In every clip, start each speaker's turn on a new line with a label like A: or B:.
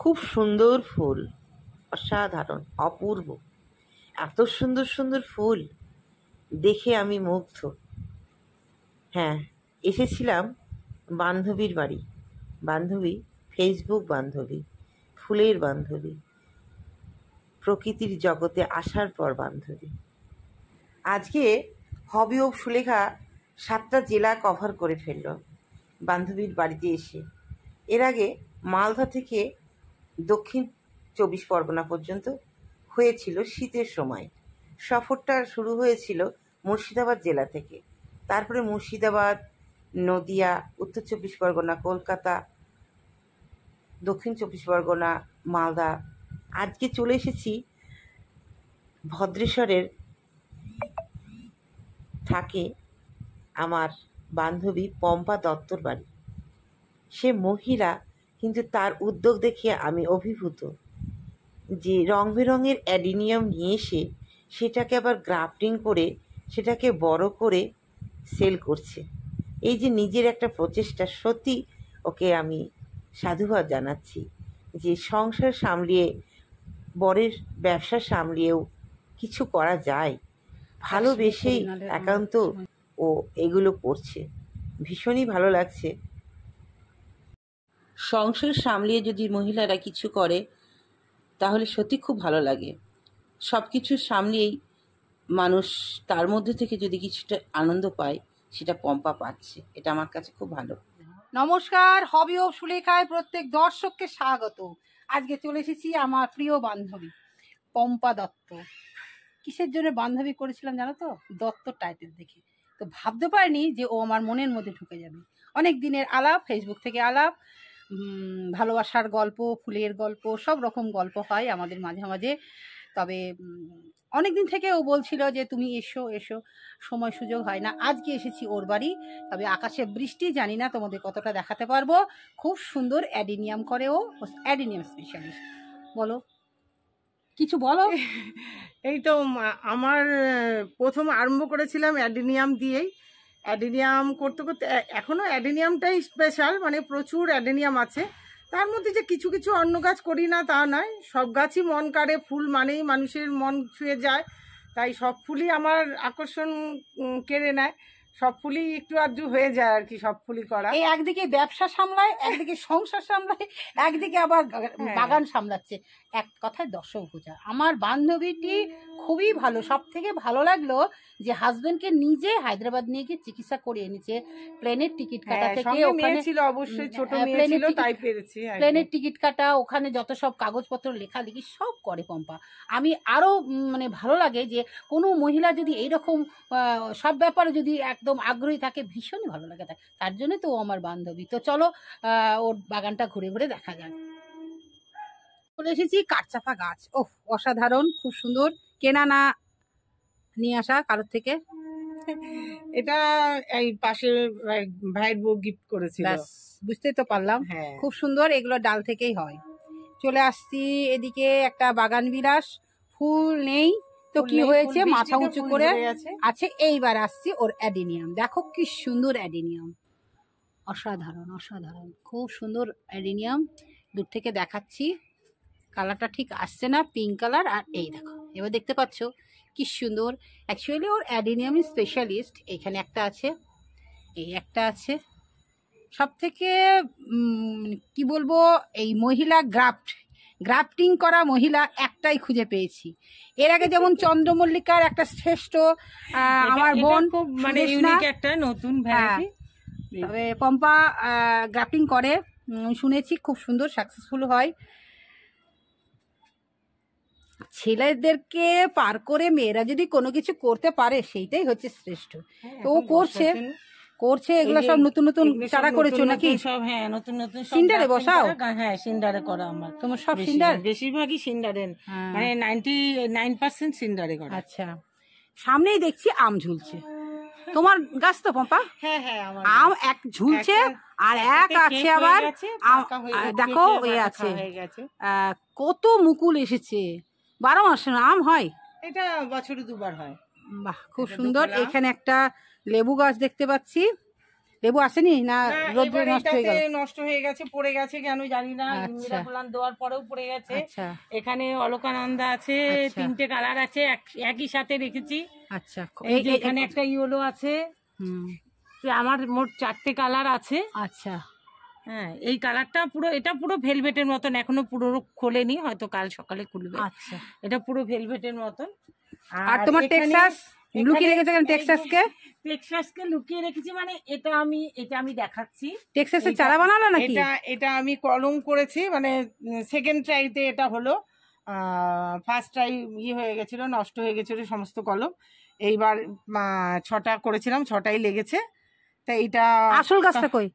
A: খুব সুন্দর ফুল অসাধারণ অপূর্ব এত সুন্দর সুন্দর ফুল দেখে আমি মুগ্ধ হ্যাঁ এসেছিলাম বান্ধবীর বাড়ি বান্ধবী ফেসবুক বান্ধবী ফুলের বান্ধবী প্রকৃতির জগতে আসার পর বান্ধবী আজকে হবি ও ফুলেখা সাতটা জেলা কভার করে ফেলল বান্ধবীর বাড়িতে এসে এর আগে মালদা থেকে দক্ষিণ চব্বিশ পরগনা পর্যন্ত হয়েছিল শীতের সময় সফরটা শুরু হয়েছিল মুর্শিদাবাদ জেলা থেকে তারপরে মুর্শিদাবাদ নদিয়া উত্তর চব্বিশ পরগনা কলকাতা দক্ষিণ চব্বিশ পরগনা মালদা আজকে চলে এসেছি ভদ্রেশ্বরের থাকে আমার বান্ধবী পম্পা দত্তর বাড়ি সে মহিলা কিন্তু তার উদ্যোগ দেখে আমি অভিভূত যে রং বেরঙের অ্যাডিনিয়াম নিয়ে এসে সেটাকে আবার গ্রাফটিং করে সেটাকে বড় করে সেল করছে এই যে নিজের একটা প্রচেষ্টা সত্যি ওকে আমি সাধুবাদ জানাচ্ছি যে সংসার সামলিয়ে বরের ব্যবসা সামলিয়েও কিছু করা যায় ভালোবেসেই একান্ত হ্যাঁ। ও এগুলো করছে ভীষণই ভালো লাগছে সংসার সামলিয়ে যদি মহিলারা কিছু করে তাহলে সত্যি খুব ভালো লাগে সব কিছু সামলিয়েই মানুষ তার মধ্যে থেকে যদি কিছুটা আনন্দ পায় সেটা পম্পা পাচ্ছে এটা আমার কাছে খুব ভালো
B: নমস্কার হবি ও সুলেখায় প্রত্যেক দর্শককে স্বাগত আজকে চলে এসেছি আমার প্রিয় বান্ধবী পম্পা দত্ত কিসের জন্য বান্ধবী করেছিলাম জানো তো দত্ত টাইটেল দেখে তো ভাবতে পারিনি যে ও আমার মনের মধ্যে ঢুকে যাবে অনেক দিনের আলাপ ফেসবুক থেকে আলাপ ভালোবাসার গল্প ফুলের গল্প সব রকম গল্প হয় আমাদের মাঝে মাঝে তবে অনেক দিন থেকে ও বলছিল যে তুমি এসো এসো সময় সুযোগ হয় না আজকে এসেছি ওর বাড়ি তবে আকাশে বৃষ্টি জানি না তোমাদের কতটা দেখাতে পারবো খুব সুন্দর অ্যাডিনিয়াম করে ও অ্যাডিনিয়াম স্পেশালিস্ট বলো কিছু বলো এই তো আমার প্রথম আরম্ভ করেছিলাম অ্যাডিনিয়াম দিয়েই অ্যাডেনিয়াম করতে করতে এখনও অ্যাডেনিয়ামটাই স্পেশাল মানে প্রচুর অ্যাডেনিয়াম আছে তার মধ্যে যে কিছু কিছু অন্য গাছ করি না তা নয় সব গাছই মন কাড়ে ফুল মানেই মানুষের মন ছুঁয়ে যায় তাই সব ফুলই আমার আকর্ষণ কেড়ে নেয় সব ফুলই একটু আধটু হয়ে যায় আর কি সব ফুলই করা এই একদিকে ব্যবসা সামলায় একদিকে সংসার সামলায় একদিকে আবার হ্যাঁ। বাগান সামলাচ্ছে এক কথায় দর্শক পূজা আমার বান্ধবীটি খুবই ভালো সব থেকে ভালো লাগলো যে হাজবেন্ডকে নিজে হায়দ্রাবাদ নিয়ে গিয়ে চিকিৎসা করিয়ে নিচ্ছে প্লেনের টিকিট কাটা হ্যাঁ, থেকে ওখানে ছিল অবশ্যই ছোট হ্যাঁ, মেয়ে ছিল তাই পেরেছি হ্যাঁ। প্লেনের টিকিট কাটা ওখানে যত সব কাগজপত্র লেখালেখি সব করে পম্পা আমি আরো মানে ভালো লাগে যে কোনো মহিলা যদি এইরকম সব ব্যাপারে যদি একদম আগ্রহী থাকে ভীষণই ভালো লাগে তার জন্য তো ও আমার বান্ধবী তো চলো ওর বাগানটা ঘুরে ঘুরে দেখা যাক চলে এসেছি কাঠচাপা গাছ ও অসাধারণ খুব সুন্দর কেনা না নিয়ে আসা কারোর থেকে এটা এই পাশে ভাইয়ের বউ গিফট করেছিল বুঝতে তো পারলাম হ্যাঁ। খুব সুন্দর এগুলো ডাল থেকেই হয় চলে আসছি এদিকে একটা বাগান বিলাস ফুল নেই তো কি হয়েছে মাথা উঁচু করে আছে এইবার আসছি ওর অ্যাডিনিয়াম দেখো কি সুন্দর অ্যাডিনিয়াম অসাধারণ অসাধারণ খুব সুন্দর অ্যাডিনিয়াম দূর থেকে দেখাচ্ছি কালারটা ঠিক আসছে না পিঙ্ক কালার আর এই দেখো এবার দেখতে পাচ্ছ কি সুন্দর অ্যাকচুয়ালি ওর অ্যাডিনিয়াম স্পেশালিস্ট এখানে একটা আছে এই একটা আছে সব থেকে কি বলবো এই মহিলা গ্রাফট গ্রাফটিং করা মহিলা একটাই খুঁজে পেয়েছি এর আগে যেমন চন্দ্রমল্লিকার একটা শ্রেষ্ঠ আমার বোন মানে একটা নতুন হ্যাঁ, তবে পম্পা গ্রাফটিং করে শুনেছি খুব সুন্দর সাকসেসফুল হয় ছেলেদেরকে পার করে মেয়েরা যদি কোনো কিছু করতে পারে সেইটাই হচ্ছে শ্রেষ্ঠ হ্যাঁ, তো ও করছে করছে এগুলো সব নতুন নতুন তারা করেছো নাকি সব হ্যাঁ নতুন নতুন সিন্ডারে বসাও হ্যাঁ সিন্ডারে করা আমার তোমার সব সিন্ডার বেশিরভাগই সিন্ডারে হ্যাঁ। মানে নাইনটি নাইন পার্সেন্ট সিন্ডারে করা আচ্ছা সামনেই দেখছি আম ঝুলছে তোমার গাছ তো পম্পা হ্যাঁ, আম এক ঝুলছে আর এক আছে আবার দেখো আছে কত মুকুল এসেছে বারো মাসে আম হয় এটা বছরে দুবার হয় বাহ খুব সুন্দর এখানে একটা লেবু গাছ দেখতে পাচ্ছি লেবু আসেনি না হ্যাঁ, রোদ্র নষ্ট হয়ে গেছে নষ্ট হয়ে গেছে পড়ে গেছে কেন জানি না মিরাকুলান আচ্ছা। দেওয়ার পরেও পড়ে গেছে আচ্ছা। এখানে অলকানন্দা আছে আচ্ছা। তিনটে কালার আছে একই সাথে রেখেছি আচ্ছা এখানে একটা ইয়েলো আছে হুম আমার মোট চারটে কালার আছে আচ্ছা হ্যাঁ এই কালারটা পুরো এটা পুরো ভেলভেটের মতন এখনো পুরো খোলেনি হয়তো কাল সকালে খুলবে আচ্ছা। এটা পুরো ভেলভেটের মতন আর তোমার টেক্সাস লুকিয়ে রেখেছো কেন টেক্সাসকে টেক্সাসকে লুকিয়ে রেখেছি মানে এটা আমি এটা আমি দেখাচ্ছি টেক্সাসের চারা বানানো নাকি এটা এটা আমি কলম করেছি মানে সেকেন্ড ট্রাইতে এটা হলো ফার্স্ট ট্রাই ইয়ে হয়ে গেছিল নষ্ট হয়ে গেছিল সমস্ত কলম এইবার ছটা করেছিলাম ছটাই লেগেছে তা এটা আসল গাছটা কই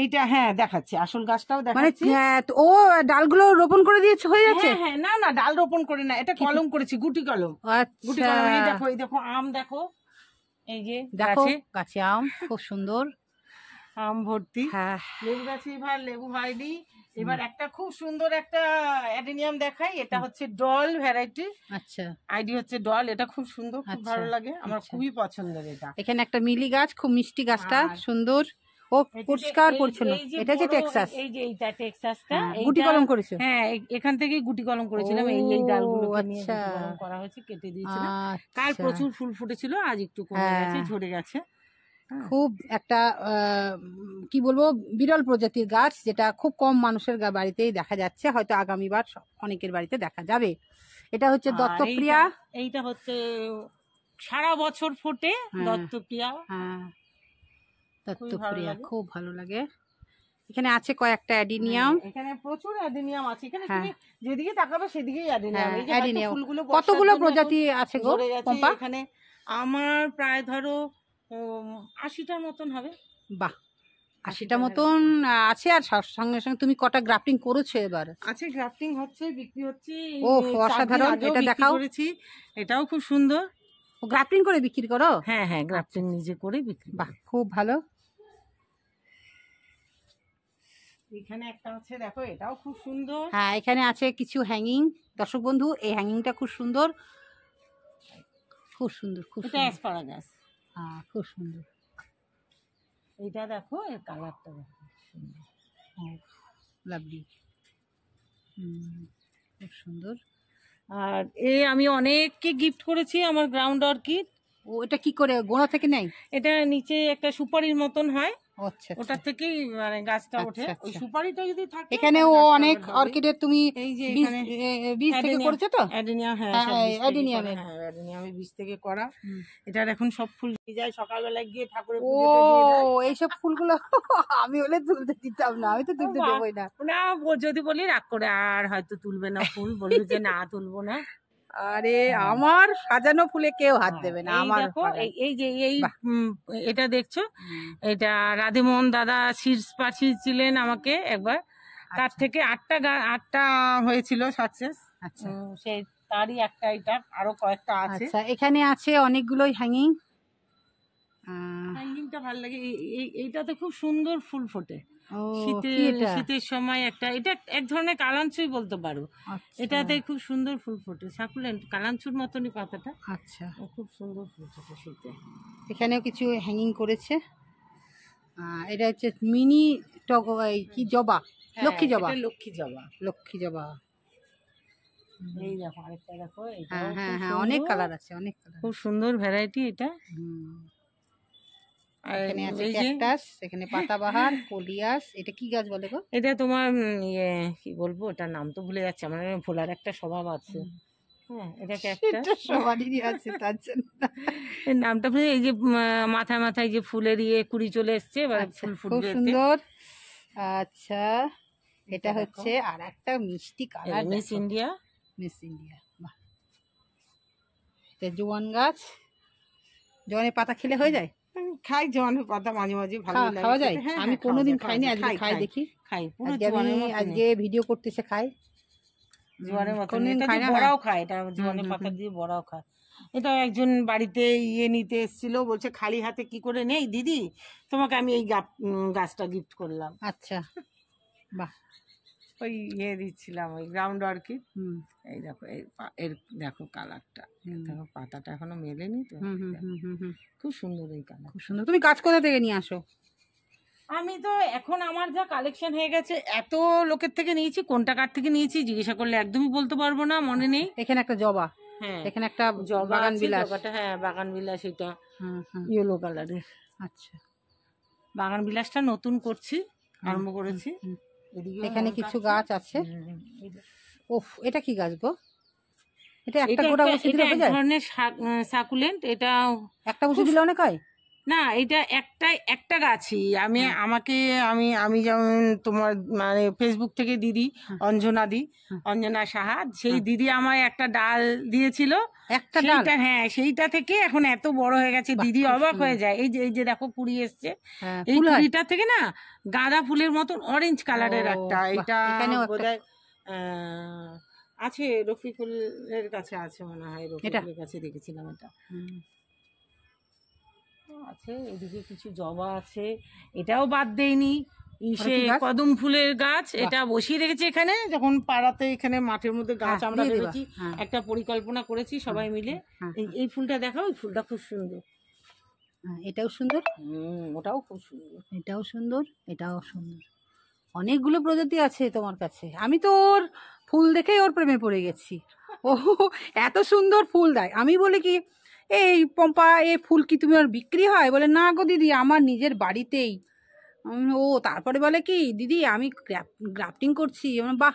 B: এইটা হ্যাঁ দেখাচ্ছি আসল গাছটাও মানে দেখাচ্ছি হ্যাঁ ও ডালগুলো রোপণ করে দিয়েছে হয়ে যাচ্ছে হ্যাঁ, হ্যাঁ না না ডাল রোপণ করে না এটা কলম করেছি গুটি কলম আচ্ছা। গুটি কলম এই দেখো এই দেখো আম দেখো এই যে দেখো গাছে আম খুব সুন্দর আম ভর্তি হ্যাঁ লেবু গাছে এবার লেবু হয়নি এবার একটা খুব সুন্দর একটা অ্যাডেনিয়াম দেখাই এটা হচ্ছে ডল ভ্যারাইটি আচ্ছা আইডি হচ্ছে ডল এটা খুব সুন্দর খুব আচ্ছা। ভালো লাগে আমার আচ্ছা। খুবই পছন্দের এটা এখানে একটা মিলি গাছ খুব মিষ্টি গাছটা সুন্দর ও পরিষ্কার পরিচ্ছন্ন এটা যে টেক্সাস এই যে এইটা টেক্সাসটা হ্যাঁ, গুটি কলম করেছো হ্যাঁ এখান থেকেই গুটি কলম করেছিলাম এই এই ডালগুলো আচ্ছা করা হয়েছে কেটে দিয়েছিলাম কাল আচ্ছা। প্রচুর ফুল ফুটেছিল আজ একটু কমে হ্যাঁ। গেছে ঝরে গেছে হ্যাঁ। খুব একটা কি বলবো বিরল প্রজাতির গাছ যেটা খুব কম মানুষের বাড়িতেই দেখা যাচ্ছে হয়তো আগামী আগামীবার অনেকের বাড়িতে দেখা যাবে এটা হচ্ছে দত্তপ্রিয়া এইটা হচ্ছে সারা বছর ফোটে দত্তপ্রিয়া দত্তপ্রিয়া খুব ভালো লাগে এখানে আছে কয়েকটা অ্যাডিনিয়াম হ্যাঁ, এখানে প্রচুর অ্যাডিনিয়াম আছে এখানে হ্যাঁ। তুমি যেদিকে তাকাবে সেদিকেই অ্যাডিনিয়াম হ্যাঁ, এই অ্যাডিনিয়াম কতগুলো প্রজাতি আছে গো পম্পা এখানে আমার প্রায় ধরো আশিটার মতন হবে বাহ আশিটা মতন আছে আর সঙ্গে সঙ্গে তুমি কটা গ্রাফটিং করেছো এবার আছে গ্রাফটিং হচ্ছে বিক্রি হচ্ছে ও অসাধারণ এটা দেখাও করেছি এটাও খুব সুন্দর ও গ্রাফটিং করে বিক্রি করো হ্যাঁ হ্যাঁ গ্রাফটিং নিজে করে বিক্রি বাহ খুব ভালো এখানে একটা হচ্ছে দেখো এটাও খুব সুন্দর হ্যাঁ এখানে আছে কিছু হ্যাঙ্গিং দর্শক বন্ধু এই হ্যাঙ্গিংটা খুব সুন্দর খুব সুন্দর খুব এটা অ্যাসপারাগাস হ্যাঁ খুব সুন্দর এটা দেখো এর কালারটা দেখো সুন্দর লাভলি হ্যাঁ, খুব সুন্দর আর এ আমি অনেককে গিফট করেছি আমার গ্রাউন্ড অর্কিড ও এটা কি করে গোড়া থেকে নেয় এটা নিচে একটা সুপারির মতন হয় আচ্ছা, আচ্ছা। ওটা থেকেই মানে গাছটা আচ্ছা, ওঠে ওই সুপারিটা যদি থাকে এখানে ও অনেক অর্কিডের তুমি বীজ থেকে তো অ্যাডেনিয়াম হ্যাঁ অ্যাডেনিয়াম হ্যাঁ, হ্যাঁ বীজ থেকে করা এটার এখন সব ফুল যায় সকালবেলায় গিয়ে ঠাকুরের ও এইসব ফুলগুলো আমি হলে তুলতে দিতাম না আমি তো তুলতে দেবই না না যদি বলি রাগ করে আর হয়তো তুলবে না ফুল বলবে যে না তুলবো না আরে আমার সাজানো ফুলে কেউ হাত দেবে না আমার এই যে এই এটা দেখছো এটা রাধিমোহন দাদা শীর্ষ পাঠিয়েছিলেন আমাকে একবার তার আচ্ছা। থেকে আটটা আটটা হয়েছিল সাকসেস আচ্ছা সেই তারই একটা এটা আরো কয়েকটা আছে আচ্ছা, এখানে আছে অনেকগুলোই হ্যাঙ্গিং হ্যাঙ্গিংটা ভালো লাগে এইটাতে খুব সুন্দর ফুল ফোটে শীতের শীতের সময় একটা এটা এক ধরনের কালাঞ্চুই বলতে পারো আচ্ছা। এটাতে খুব সুন্দর ফুল ফোটে সাকুলেন্ট কালাঞ্চুর মতনই পাতাটা আচ্ছা খুব সুন্দর ফুল ফোটে শীতে এখানেও কিছু হ্যাঙ্গিং করেছে এটা হচ্ছে মিনি টক কি জবা হ্যাঁ, লক্ষ্মী জবা লক্ষ্মী জবা লক্ষ্মী জবা হ্যাঁ হ্যাঁ, হ্যাঁ অনেক কালার আছে অনেক খুব সুন্দর ভ্যারাইটি এটা হুম এখানে এখানে পাতাবাহার এটা গাছ বলে গো এটা তোমার ইয়ে বলবো নাম তো ভুলে যাচ্ছে আমার একটা স্বভাব আছে হ্যাঁ এটা সবারই আছে তার জন্য নামটা ভুলে এই যে মাথায় মাথায় যে ফুলের ইয়ে কুড়ি চলে এসছে আচ্ছা, সুন্দর আচ্ছা এটা হচ্ছে আর একটা মিষ্টি colour Miss India Miss India বাহ এটা জোয়ান গাছ জোয়ানের পাতা খেলে হয়ে যায় খাই জোয়ানের পাতা মাঝে মাঝে ভালো লাগে খাওয়া যায় হ্যাঁ, আমি হ্যাঁ, কোনোদিন খাইনি আজকে খাই দেখি খাই পুরো আমি আজকে ভিডিও করতেছে খাই জোয়ানের মতো এটা হ্যাঁ। বড়াও খায় এটা জোয়ানের পাতা দিয়ে বড়াও খায় এটা একজন বাড়িতে ইয়ে নিতে এসেছিল বলছে খালি হাতে কি করে নেই দিদি তোমাকে আমি এই গাছটা গিফট করলাম আচ্ছা বাহ ওই ইয়ে দিচ্ছিলাম ওই গ্রাউন্ড অর্কিড এই দেখো এর দেখো কালারটা দেখো পাতাটা এখনো মেলেনি তো খুব সুন্দর এই কালার খুব সুন্দর তুমি গাছ কোথা থেকে নিয়ে আসো আমি তো এখন আমার যা কালেকশন হয়ে গেছে এত লোকের থেকে নিয়েছি কোনটা কার থেকে নিয়েছি জিজ্ঞাসা করলে একদমই বলতে পারবো না মনে নেই এখানে একটা জবা হ্যাঁ এখানে একটা বাগান বিলাস হ্যাঁ বাগান বিলাস এটা ইয়েলো কালারের আচ্ছা বাগান বিলাসটা নতুন করছি আরম্ভ করেছি এখানে কিছু গাছ আছে ওফ এটা কি গাছ গো এটা একটা গোটা বসে দিলে হয়ে যায় ধরনের সাকুলেন্ট এটা একটা বসে দিলে অনেক হয় না এটা একটাই একটা গাছই আমি হ্যাঁ। আমাকে আমি আমি যেমন তোমার মানে ফেসবুক থেকে দিদি হ্যাঁ। অঞ্জনা দি হ্যাঁ। অঞ্জনা সাহা সেই দিদি আমায় একটা ডাল দিয়েছিল একটা ডালটা হ্যাঁ সেইটা থেকে এখন এত বড় হয়ে গেছে দিদি অবাক হয়ে যায় এই যে এই যে দেখো কুড়ি এসছে এই কুড়িটা থেকে না গাঁদা ফুলের মতন অরেঞ্জ কালারের একটা এটা আছে রফিকুলের কাছে আছে মনে হয় রফিকুলের কাছে দেখেছিলাম এটা আছে এদিকে কিছু জবা আছে এটাও বাদ দেয়নি ইসে কদম ফুলের গাছ এটা বসিয়ে রেখেছি এখানে যখন পাড়াতে এখানে মাঠের মধ্যে গাছ হ্যাঁ, আমরা রেখেছি হ্যাঁ। একটা পরিকল্পনা করেছি সবাই হ্যাঁ, মিলে এই ফুলটা দেখাও ওই ফুলটা খুব সুন্দর এটাও সুন্দর ওটাও খুব সুন্দর এটাও সুন্দর এটাও সুন্দর অনেকগুলো প্রজাতি আছে তোমার কাছে আমি তো ওর ফুল দেখেই ওর প্রেমে পড়ে গেছি ও এত সুন্দর ফুল দেয় আমি বলি কি এই পম্পা এ ফুল কি তুমি আর বিক্রি হয় বলে না গো দিদি আমার নিজের বাড়িতেই ও তারপরে বলে কি দিদি আমি গ্রাফটিং করছি বাহ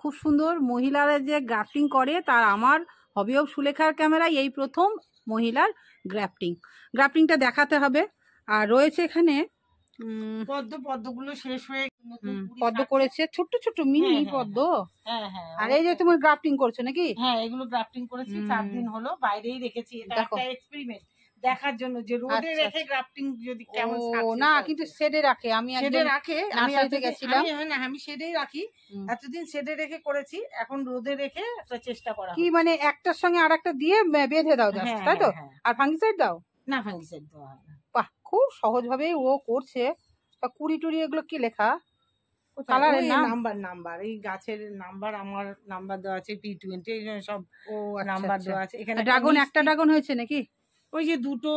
B: খুব সুন্দর মহিলারা যে গ্রাফটিং করে তার আমার হবি অব সুলেখার ক্যামেরায় এই প্রথম মহিলার গ্রাফটিং গ্রাফটিংটা দেখাতে হবে আর রয়েছে এখানে পদ্ম পদ্মগুলো শেষ হয়ে পদ্ম করেছে হ্যাঁ, মিনি হ্যাঁ, পদ্ম হ্যাঁ, আর এই যে তুমি গ্রাফটিং করছো নাকি হ্যাঁ এগুলো গ্রাফটিং করেছি চার দিন হলো বাইরেই রেখেছি এটা একটা এক্সপেরিমেন্ট দেখার জন্য যে রোদে আচ্ছা, রেখে গ্রাফটিং আচ্ছা। যদি কেমন না কিন্তু শেডে রাখে আমি শেডে রাখে আমি গেছিলাম আমি শেডেই রাখি এতদিন শেডে রেখে করেছি এখন রোদে রেখে একটা চেষ্টা করা কি মানে একটার সঙ্গে আরেকটা দিয়ে বেঁধে দাও তাই তো আর ফাঙ্গিসাইড দাও না ফাঙ্গিসাইড দাও খুব সহজভাবেই ও করছে তা কুড়ি টুড়ি এগুলো কি লেখা নাম্বার নাম্বার এই গাছের নাম্বার আমার নাম্বার দেওয়া আছে টোয়েন্টি সব ও নাম্বার আচ্ছা, আচ্ছা। দেওয়া আছে এখানে ড্রাগন একটা ড্রাগন হয়েছে নাকি ওই যে দুটো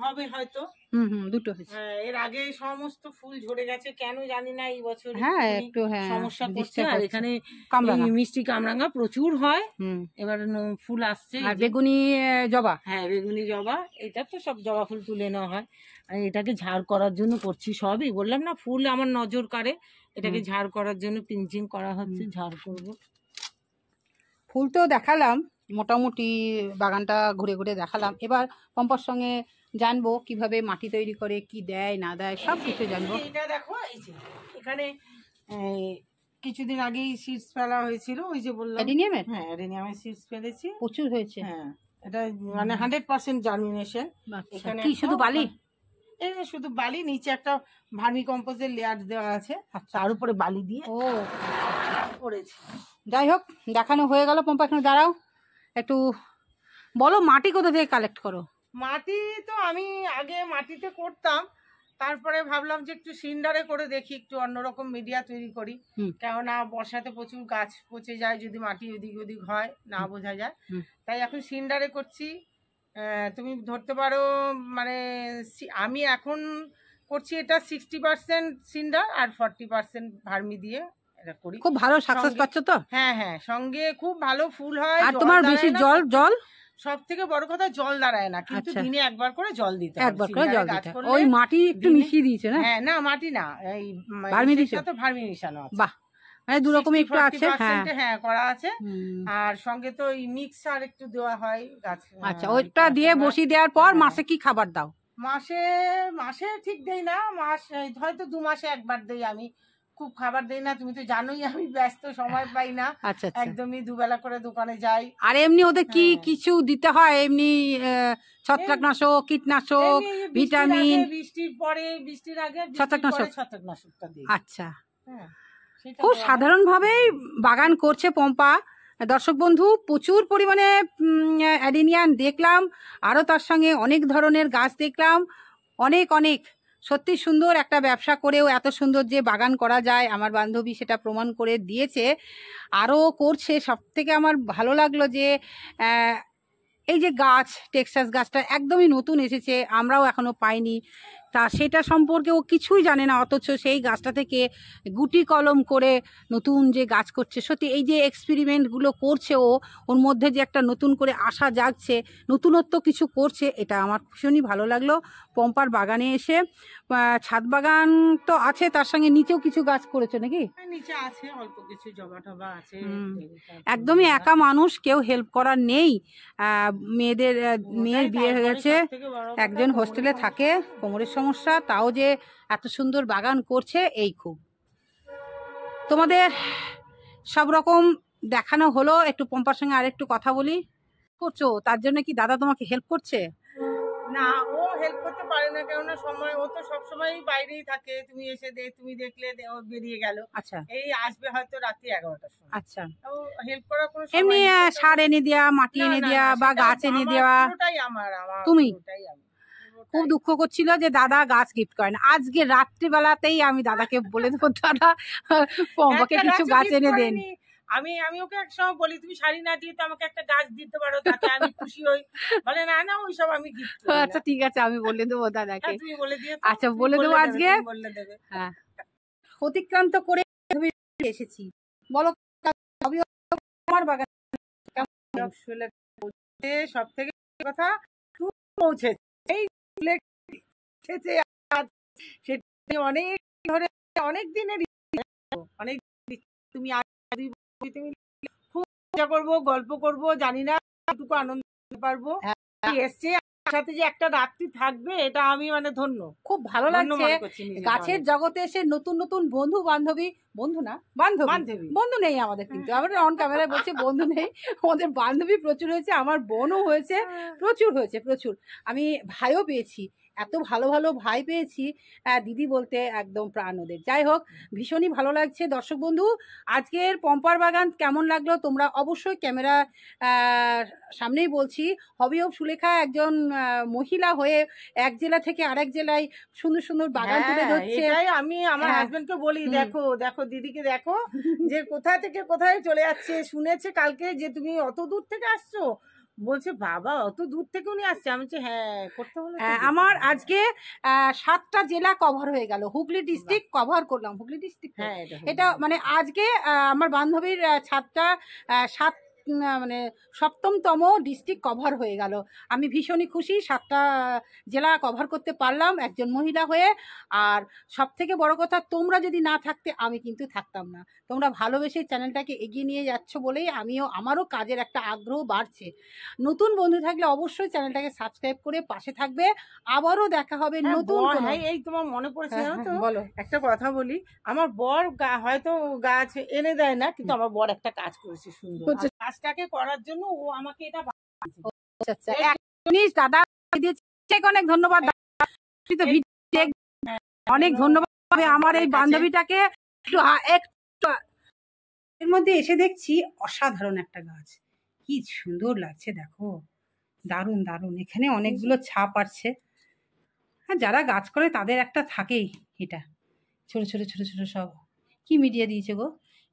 B: হবে হয়তো হুম দুটো হয়েছে হ্যাঁ, এর আগে সমস্ত ফুল ঝরে গেছে কেন জানি না এই বছর হ্যাঁ একটু হ্যাঁ, সমস্যা করছে আর এখানে মিষ্টি কামরাঙ্গা প্রচুর হয় এবার ফুল আসছে আর বেগুনি জবা হ্যাঁ বেগুনি জবা এটা তো সব জবা ফুল তুলে নেওয়া হয় আর এটাকে ঝাড় করার জন্য করছি সবই বললাম না ফুল আমার নজর কাড়ে এটাকে ঝাড় করার জন্য পিঞ্চিং করা হচ্ছে ঝাড় করব ফুল তো দেখালাম মোটামুটি বাগানটা ঘুরে ঘুরে দেখালাম এবার পম্পার সঙ্গে জানবো কিভাবে মাটি তৈরি করে কি দেয় না দেয় সব কিছু জানবো এটা দেখো এই যে এখানে কিছুদিন আগেই সিডস ফেলা হয়েছিল ওই যে বললাম অ্যাডিনিয়ামের হ্যাঁ অ্যাডিনিয়ামের সিডস ফেলেছি প্রচুর হয়েছে হ্যাঁ এটা মানে হান্ড্রেড পার্সেন্ট জার্মিনেশন এখানে কি শুধু বালি এই শুধু বালি নিচে একটা ভার্মি কম্পোজের লেয়ার দেওয়া আছে আচ্ছা। তার উপরে বালি দিয়ে ও করেছি যাই হোক দেখানো হয়ে গেল পম্পা এখানে দাঁড়াও একটু বলো মাটি কোথা থেকে কালেক্ট করো মাটি তো আমি আগে মাটিতে করতাম তারপরে ভাবলাম যে একটু সিন্ডারে করে দেখি একটু অন্যরকম মিডিয়া তৈরি করি কেননা বর্ষাতে প্রচুর গাছ পচে যায় যদি মাটি ওদিক ওদিক হয় না বোঝা যায় তাই এখন সিন্ডারে করছি তুমি ধরতে পারো মানে আমি এখন করছি এটা সিক্সটি পার্সেন্ট সিন্ডার আর ফর্টি পার্সেন্ট ভার্মি দিয়ে খুব ভালো সাকসেস পাচ্ছ তো হ্যাঁ হ্যাঁ সঙ্গে খুব ভালো ফুল হয় আর তোমার বেশি জল জল সব থেকে বড় কথা জল দাঁড়ায় না কিন্তু আচ্ছা। দিনে একবার করে জল দিতে একবার করে জল দিতে ওই মাটি একটু মিশিয়ে দিয়েছে না হ্যাঁ না মাটি না এই ভার্মি মানে ভার্মি মিশানো আছে বাহ মানে দু একটু আছে হ্যাঁ, হ্যাঁ করা আছে আর সঙ্গে তো এই মিক্সার একটু দেওয়া হয় গাছ আচ্ছা ওইটা দিয়ে বসি দেওয়ার পর হ্যাঁ। মাসে কি খাবার দাও মাসে মাসে ঠিক দেই না মাস হয়তো দু মাসে একবার দেই আমি খুব খাবার দেই না তুমি তো জানোই আমি ব্যস্ত সময় পাই না আচ্ছা, আচ্ছা। একদমই দুবেলা করে দোকানে যাই আর এমনি ওদের কি হ্যাঁ। কিছু দিতে হয় এমনি ছত্রাকনাশক কীটনাশক ভিটামিন বৃষ্টির পরে বৃষ্টির আগে ছত্রাকনাশক ছত্রাকনাশকটা দিই আচ্ছা হ্যাঁ, খুব সাধারণভাবেই বাগান করছে পম্পা দর্শক বন্ধু প্রচুর পরিমাণে অ্যাডিনিয়ান দেখলাম আরও তার সঙ্গে অনেক ধরনের গাছ দেখলাম অনেক অনেক সত্যি সুন্দর একটা ব্যবসা করেও এত সুন্দর যে বাগান করা যায় আমার বান্ধবী সেটা প্রমাণ করে দিয়েছে আরও করছে সব থেকে আমার ভালো লাগলো যে এই যে গাছ টেক্সাস গাছটা একদমই নতুন এসেছে আমরাও এখনও পাইনি তা সেটা সম্পর্কে ও কিছুই জানে না অথচ সেই গাছটা থেকে গুটি কলম করে নতুন যে গাছ করছে সত্যি এই যে এক্সপেরিমেন্টগুলো করছে ও ওর মধ্যে যে একটা নতুন করে আশা জাগছে নতুনত্ব কিছু করছে এটা আমার ভীষণই ভালো লাগলো পম্পার বাগানে এসে ছাদ বাগান তো আছে তার সঙ্গে নিচেও কিছু গাছ করেছে নাকি নিচে আছে অল্প কিছু আছে একদমই একা মানুষ কেউ হেল্প করার নেই মেয়েদের মেয়ের বিয়ে হয়ে গেছে একজন হোস্টেলে থাকে কোমরের সমস্যা তাও যে এত সুন্দর বাগান করছে এই খুব তোমাদের সব রকম দেখানো হলো একটু পম্পার সঙ্গে আর একটু কথা বলি করছো তার জন্য কি দাদা তোমাকে হেল্প করছে না ও হেল্প করতে পারে না না সময় ও তো সবসময় বাইরেই থাকে তুমি এসে দে তুমি দেখলে ও বেরিয়ে গেল আচ্ছা এই আসবে হয়তো রাত্রি এগারোটার সময় আচ্ছা ও হেল্প করার কোনো এমনি সার এনে দেওয়া মাটি এনে দেওয়া বা গাছ এনে দেওয়া ওটাই আমার আমার তুমি ওটাই আমার খুব দুঃখ করছিল যে দাদা গাছ গিফট করেন আজকে রাত্রিবেলাতেই আমি দাদাকে বলে দেবো দাদা আমাকে কিছু গাছ এনে দেন আমি আমি ওকে এক সময় বলি তুমি শাড়ি না দিয়ে তো আমাকে একটা গাছ দিতে পারো তাতে আমি খুশি হই বলে না না ওই সব আমি গিফট আচ্ছা ঠিক আছে আমি বলে দেবো দাদাকে হ্যাঁ, তুমি বলে দিয়ে আচ্ছা বলে দেবো আজকে বলে দেবে হ্যাঁ অতিক্রান্ত করে এসেছি বলো আমার বাগান সব থেকে কথা পৌঁছেছে এই অনেক ধরে অনেক দিনের অনেক তুমি খুব মজা করবো গল্প করবো জানি না আনন্দ পারবো হ্যাঁ। এসছে সাথে যে একটা রাত্রি থাকবে এটা আমি মানে ধন্য খুব ভালো লাগছে গাছের জগতে এসে নতুন নতুন বন্ধু বান্ধবী বন্ধু না বান্ধবী বন্ধু নেই আমাদের কিন্তু আমরা অন ক্যামেরায় বলছে বন্ধু নেই আমাদের বান্ধবী প্রচুর হয়েছে আমার বোনও হয়েছে হ্যাঁ। প্রচুর হয়েছে প্রচুর আমি ভাইও পেয়েছি এত ভালো ভালো ভাই পেয়েছি দিদি বলতে একদম প্রাণ ওদের যাই হোক ভীষণই ভালো লাগছে দর্শক বন্ধু আজকের পম্পার বাগান কেমন লাগলো তোমরা অবশ্যই ক্যামেরা সামনেই বলছি হবি অব সুলেখা একজন মহিলা হয়ে এক জেলা থেকে আরেক জেলায় সুন্দর সুন্দর বাগান তুলে হ্যাঁ, ধরছে আমি আমার হাজবেন্ডকে হ্যাঁ। বলি দেখো দেখো দিদিকে দেখো যে কোথা থেকে কোথায় চলে যাচ্ছে শুনেছে কালকে যে তুমি অত দূর থেকে আসছো বলছে বাবা অত দূর থেকে উনি আসছে আমি বলছি হ্যাঁ করতে বলে হ্যাঁ, আমার আজকে সাতটা জেলা কভার হয়ে গেল হুগলি ডিস্ট্রিক্ট কভার করলাম হুগলি ডিস্ট্রিক্ট হ্যাঁ এটা মানে আজকে আমার বান্ধবীর সাতটা সাত মানে সপ্তমতম ডিস্ট্রিক্ট কভার হয়ে গেল আমি ভীষণই খুশি সাতটা জেলা কভার করতে পারলাম একজন মহিলা হয়ে আর সব থেকে বড় কথা তোমরা যদি না থাকতে আমি কিন্তু থাকতাম না তোমরা ভালোবেসে চ্যানেলটাকে এগিয়ে নিয়ে যাচ্ছ বলেই আমিও আমারও কাজের একটা আগ্রহ বাড়ছে নতুন বন্ধু থাকলে অবশ্যই চ্যানেলটাকে সাবস্ক্রাইব করে পাশে থাকবে আবারও দেখা হবে হ্যাঁ, নতুন হ্যাঁ, এই তোমার মনে পড়েছে হ্যাঁ, বলো একটা কথা বলি আমার বর হয়তো গাছ এনে দেয় না কিন্তু আমার বর একটা কাজ করেছে সুন্দর কাজ কাজটাকে করার জন্য ও আমাকে এটা আচ্ছা, আচ্ছা। দাদা অনেক ধন্যবাদ হ্যাঁ। হ্যাঁ। অনেক ধন্যবাদ হ্যাঁ, আমার এই বান্ধবীটাকে এর মধ্যে এসে দেখছি অসাধারণ একটা গাছ কি সুন্দর লাগছে দেখো দারুণ দারুণ এখানে অনেকগুলো ছাপ আছে আর যারা গাছ করে তাদের একটা থাকেই এটা ছোট ছোট ছোট ছোট সব কি মিডিয়া দিয়েছে গো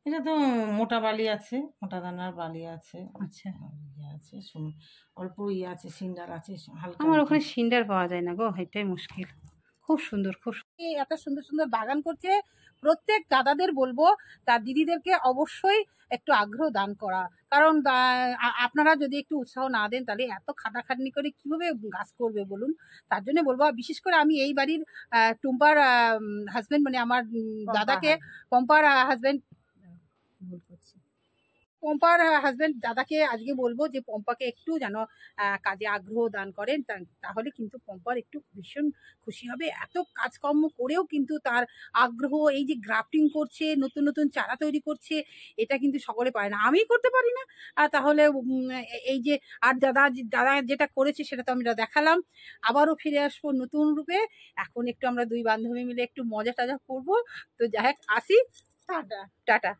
B: এটা তো মোটা বালি আছে মোটা দানার বালি আছে আচ্ছা ইয়ে আছে অল্প ইয়ে আছে সিন্ডার আছে আমার ওখানে সিন্ডার পাওয়া যায় না গো এটাই মুশকিল খুব সুন্দর খুব এত সুন্দর সুন্দর বাগান করছে প্রত্যেক দাদাদের বলবো তার দিদিদেরকে অবশ্যই একটু আগ্রহ দান করা কারণ আপনারা যদি একটু উৎসাহ না দেন তাহলে এত খাটাখাটনি করে কিভাবে গাছ করবে বলুন তার জন্য বলবো বিশেষ করে আমি এই বাড়ির টুম্পার হাজব্যান্ড মানে আমার দাদাকে পম্পার হ্যাঁ। হাজব্যান্ড ভুল করছি পম্পার হাজব্যান্ড দাদাকে আজকে বলবো যে পম্পাকে একটু যেন কাজে আগ্রহ দান করেন তাহলে কিন্তু পম্পার একটু ভীষণ খুশি হবে এত কাজকর্ম করেও কিন্তু তার আগ্রহ এই যে গ্রাফটিং করছে নতুন নতুন চারা তৈরি করছে এটা কিন্তু সকলে পায় না আমি করতে পারি না তাহলে এই যে আর দাদা দাদা যেটা করেছে সেটা তো আমরা দেখালাম আবারও ফিরে আসবো নতুন রূপে এখন একটু আমরা দুই বান্ধবী মিলে একটু মজা টাজা করবো তো যাই হোক আসি টাটা টাটা